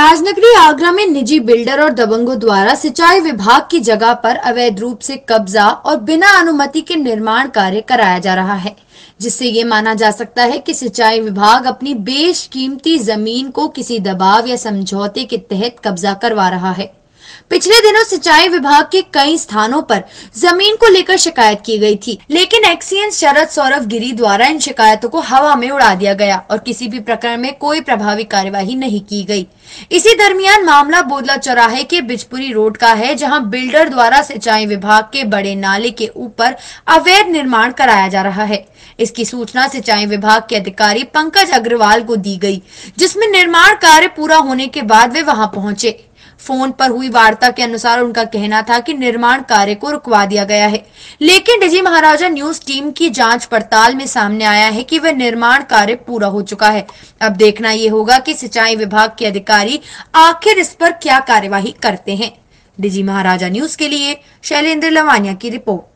राजनगरी आगरा में निजी बिल्डर और दबंगों द्वारा सिंचाई विभाग की जगह पर अवैध रूप से कब्जा और बिना अनुमति के निर्माण कार्य कराया जा रहा है जिससे ये माना जा सकता है कि सिंचाई विभाग अपनी बेशकीमती जमीन को किसी दबाव या समझौते के तहत कब्जा करवा रहा है पिछले दिनों सिंचाई विभाग के कई स्थानों पर जमीन को लेकर शिकायत की गई थी लेकिन एक्सीएन शरद सौरभ गिरी द्वारा इन शिकायतों को हवा में उड़ा दिया गया और किसी भी प्रकरण में कोई प्रभावी कार्यवाही नहीं की गई इसी दरमियान मामला बोदला चौराहे के बिजपुरी रोड का है जहां बिल्डर द्वारा सिंचाई विभाग के बड़े नाले के ऊपर अवैध निर्माण कराया जा रहा है इसकी सूचना सिंचाई विभाग के अधिकारी पंकज अग्रवाल को दी गयी जिसमे निर्माण कार्य पूरा होने के बाद वे वहाँ पहुँचे फोन पर हुई वार्ता के अनुसार उनका कहना था कि निर्माण कार्य को रुकवा दिया गया है लेकिन डीजी महाराजा न्यूज टीम की जांच पड़ताल में सामने आया है कि वह निर्माण कार्य पूरा हो चुका है अब देखना यह होगा कि सिंचाई विभाग के अधिकारी आखिर इस पर क्या कार्यवाही करते हैं डीजी महाराजा न्यूज के लिए शैलेंद्र लवानिया की रिपोर्ट